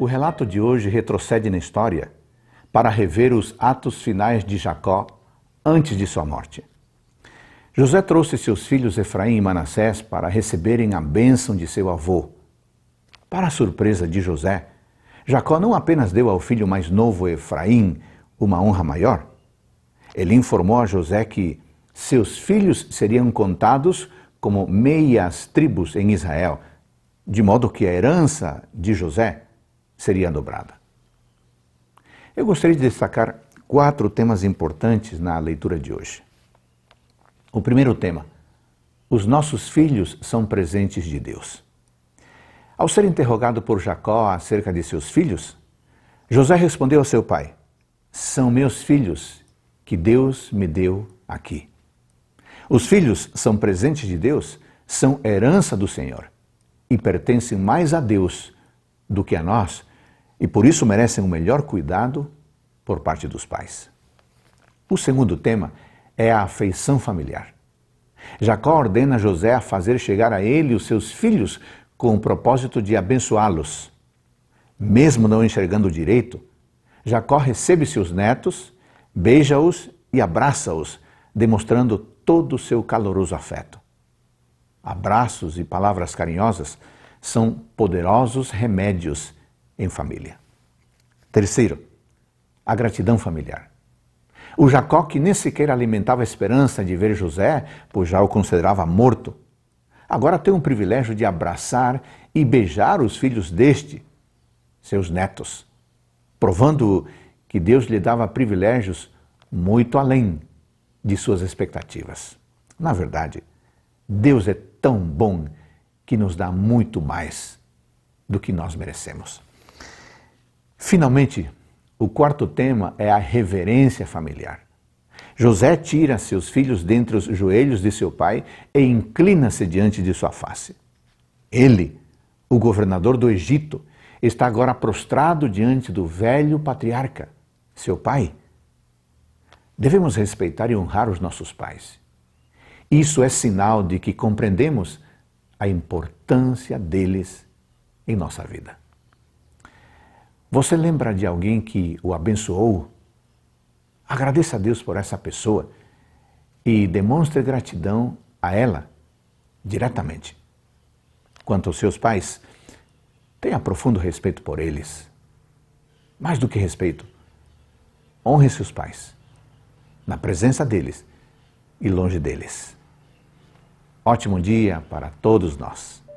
O relato de hoje retrocede na história para rever os atos finais de Jacó antes de sua morte. José trouxe seus filhos Efraim e Manassés para receberem a bênção de seu avô. Para a surpresa de José, Jacó não apenas deu ao filho mais novo Efraim uma honra maior, ele informou a José que seus filhos seriam contados como meias tribos em Israel, de modo que a herança de José seria dobrada. Eu gostaria de destacar quatro temas importantes na leitura de hoje. O primeiro tema: os nossos filhos são presentes de Deus. Ao ser interrogado por Jacó acerca de seus filhos, José respondeu a seu pai: São meus filhos que Deus me deu aqui. Os filhos são presentes de Deus, são herança do Senhor e pertencem mais a Deus do que a nós, e por isso merecem o um melhor cuidado por parte dos pais. O segundo tema é a afeição familiar. Jacó ordena José a fazer chegar a ele os seus filhos com o propósito de abençoá-los. Mesmo não enxergando direito, Jacó recebe seus netos, beija-os e abraça-os, demonstrando todo o seu caloroso afeto. Abraços e palavras carinhosas são poderosos remédios em família. Terceiro, a gratidão familiar. O Jacó, que nem sequer alimentava a esperança de ver José, pois já o considerava morto, agora tem o privilégio de abraçar e beijar os filhos deste, seus netos, provando que Deus lhe dava privilégios muito além de suas expectativas. Na verdade, Deus é tão bom que nos dá muito mais do que nós merecemos. Finalmente, o quarto tema é a reverência familiar. José tira seus filhos dentre os joelhos de seu pai e inclina-se diante de sua face. Ele, o governador do Egito, está agora prostrado diante do velho patriarca, seu pai. Devemos respeitar e honrar os nossos pais. Isso é sinal de que compreendemos a importância deles em nossa vida. Você lembra de alguém que o abençoou? Agradeça a Deus por essa pessoa e demonstre gratidão a ela diretamente. Quanto aos seus pais, tenha profundo respeito por eles. Mais do que respeito, honre seus pais, na presença deles e longe deles. Ótimo dia para todos nós.